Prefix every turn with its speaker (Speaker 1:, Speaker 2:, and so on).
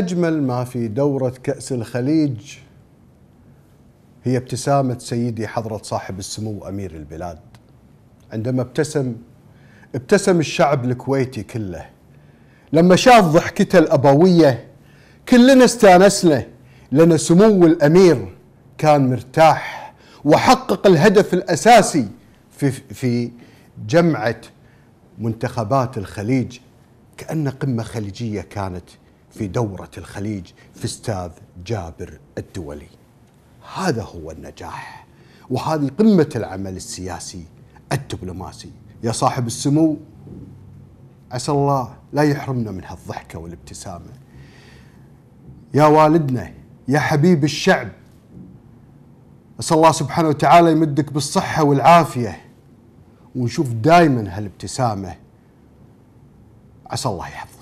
Speaker 1: أجمل ما في دورة كأس الخليج هي ابتسامة سيدي حضرة صاحب السمو أمير البلاد عندما ابتسم ابتسم الشعب الكويتي كله لما شاف ضحكته الأبوية كلنا استانسنا لأن سمو الأمير كان مرتاح وحقق الهدف الأساسي في, في جمعة منتخبات الخليج كأن قمة خليجية كانت في دورة الخليج في استاذ جابر الدولي هذا هو النجاح وهذه قمة العمل السياسي الدبلوماسي يا صاحب السمو عسى الله لا يحرمنا من هالضحكة والابتسامة يا والدنا يا حبيب الشعب أسأل الله سبحانه وتعالى يمدك بالصحة والعافية ونشوف دائما هالابتسامة عسى الله يحفظك